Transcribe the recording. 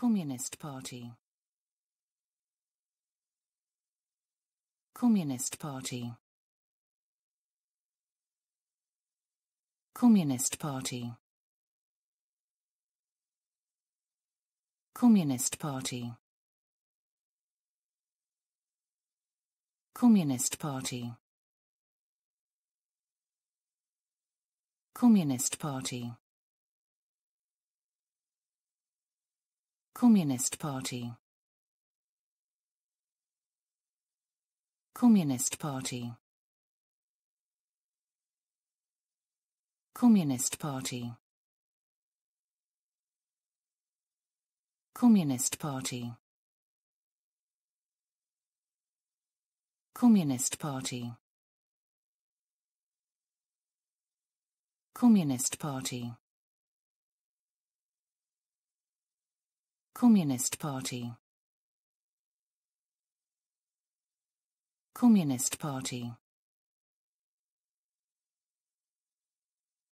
Communist Party Communist Party Communist Party Communist Party Communist Party Communist Party Communist Party Communist Party Communist Party Communist Party Communist Party Communist Party Communist Party Communist Party